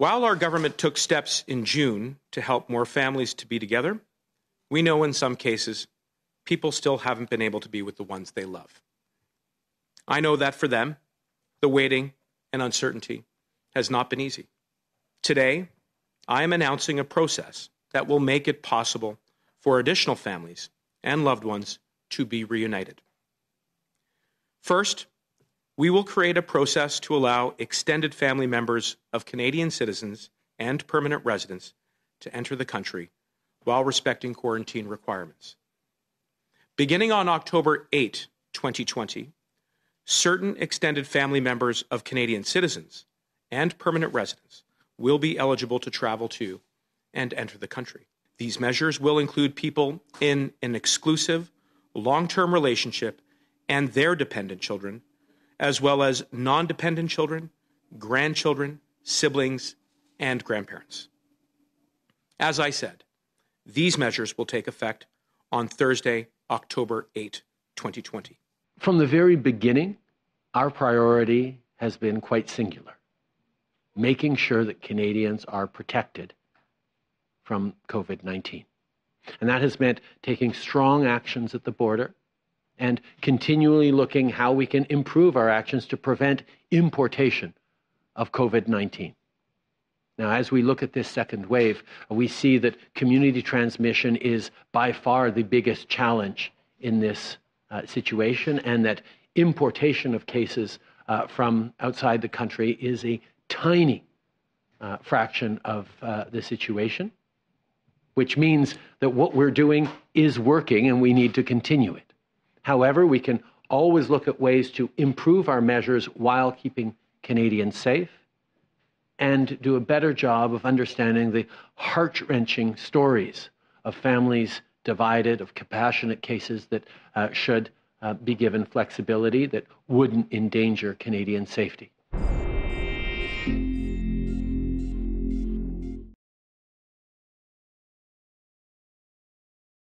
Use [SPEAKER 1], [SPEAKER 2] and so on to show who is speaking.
[SPEAKER 1] While our government took steps in June to help more families to be together, we know in some cases people still haven't been able to be with the ones they love. I know that for them, the waiting and uncertainty has not been easy. Today, I am announcing a process that will make it possible for additional families and loved ones to be reunited. First, we will create a process to allow extended family members of Canadian citizens and permanent residents to enter the country while respecting quarantine requirements. Beginning on October 8, 2020, certain extended family members of Canadian citizens and permanent residents will be eligible to travel to and enter the country. These measures will include people in an exclusive, long term relationship and their dependent children as well as non dependent children, grandchildren, siblings, and grandparents. As I said, these measures will take effect on Thursday, October 8, 2020.
[SPEAKER 2] From the very beginning, our priority has been quite singular making sure that Canadians are protected from COVID 19. And that has meant taking strong actions at the border, and continually looking how we can improve our actions to prevent importation of COVID 19. Now, as we look at this second wave, we see that community transmission is by far the biggest challenge in this uh, situation, and that importation of cases uh, from outside the country is a tiny uh, fraction of uh, the situation, which means that what we're doing is working and we need to continue it. However, we can always look at ways to improve our measures while keeping Canadians safe and do a better job of understanding the heart wrenching stories of families divided, of compassionate cases that uh, should uh, be given flexibility that wouldn't endanger Canadian safety.